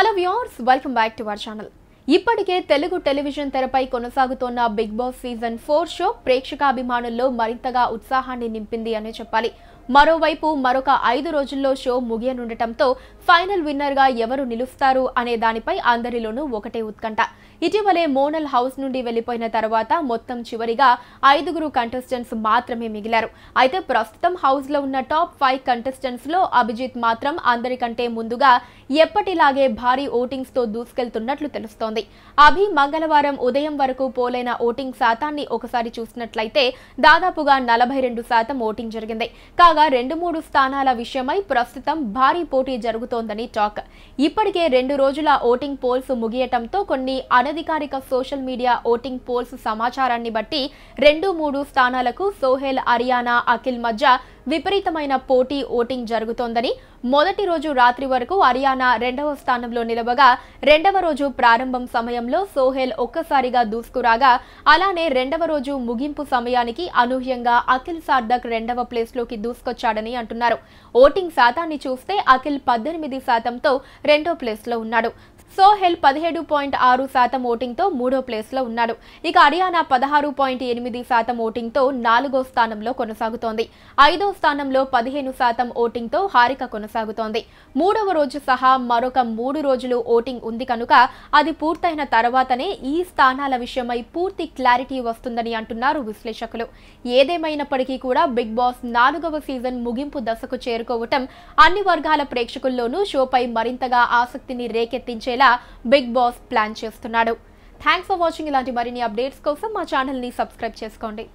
hello viewers welcome back to our channel ఇప్పటికే Telugu television తెరపై కొనసాగుతోన్న Bigg Boss season four show ప్రేక్షకాభిమానుల్లో మరింతగా ఉత్సాహాన్ని నింపింది అనే చెప్పాలి మరోవైపు మరొక ఐదు రోజుల్లో షో ముగియనుండటంతో ఫైనల్ విన్నర్గా ఎవరు నిలుస్తారు అనే దానిపై అందరిలోనూ ఒకటే ఉత్కంఠ ఇటీవలే మోనల్ హౌస్ నుండి వెళ్లిపోయిన తర్వాత మొత్తం చివరిగా ఐదుగురు కంటెస్టెంట్స్ మాత్రమే మిగిలారు అయితే ప్రస్తుతం హౌస్ లో ఉన్న టాప్ ఫైవ్ కంటెస్టెంట్స్ లో అభిజిత్ మాత్రం అందరికంటే ముందుగా ఎప్పటిలాగే భారీ ఓటింగ్స్ తో దూసుకెళ్తున్నట్లు తెలుస్తోంది అభి మంగళవారం ఉదయం వరకు పోలైన ఓటింగ్ శాతాన్ని ఒకసారి చూసినట్లయితే దాదాపుగా నలభై రెండు శాతం ఓటింగ్ జరిగింది కాగా కాగా రెండు మూడు స్థానాల విషయమై ప్రస్తుతం భారీ పోటీ జరుగుతోందని టాక్ ఇప్పటికే రెండు రోజుల ఓటింగ్ పోల్స్ ముగియటంతో కొన్ని అనధికారిక సోషల్ మీడియా ఓటింగ్ పోల్స్ సమాచారాన్ని బట్టి రెండు మూడు స్థానాలకు సోహెల్ హరియానా అఖిల్ మధ్య విపరీతమైన పోటీ ఓటింగ్ జరుగుతోందని మొదటి రోజు రాత్రి వరకు హర్యానా రెండవ స్థానంలో నిలవగా రెండవ రోజు ప్రారంభం సమయంలో సోహెల్ ఒక్కసారిగా దూసుకురాగా అలానే రెండవ రోజు ముగింపు సమయానికి అనూహ్యంగా అఖిల్ సార్దక్ రెండవ ప్లేస్లోకి దూసుకొచ్చాడని అంటున్నారు ఓటింగ్ శాతాన్ని చూస్తే అఖిల్ పద్దెనిమిది శాతంతో రెండో ప్లేస్లో ఉన్నాడు సోహెల్ పదిహేడు పాయింట్ ఆరు శాతం ఓటింగ్తో మూడో ప్లేస్లో ఉన్నాడు ఇక హర్యానా పదహారు పాయింట్ ఎనిమిది శాతం ఓటింగ్తో నాలుగో స్థానంలో కొనసాగుతోంది ఐదో స్థానంలో పదిహేను శాతం ఓటింగ్తో హారిక కొనసాగుతోంది మూడవ రోజు సహా మరొక మూడు రోజులు ఓటింగ్ ఉంది కనుక అది పూర్తయిన తర్వాతనే ఈ స్థానాల విషయమై పూర్తి క్లారిటీ వస్తుందని అంటున్నారు విశ్లేషకులు ఏదేమైనప్పటికీ కూడా బిగ్ బాస్ నాలుగవ సీజన్ ముగింపు దశకు చేరుకోవటం అన్ని వర్గాల ప్రేక్షకుల్లోనూ షోపై మరింతగా ఆసక్తిని రేకెత్తించే ఉండేలా బిగ్ బాస్ ప్లాన్ చేస్తున్నాడు థ్యాంక్స్ ఫర్ వాచింగ్ ఇలాంటి మరిన్ని అప్డేట్స్ కోసం మా ఛానల్ని సబ్స్క్రైబ్ చేసుకోండి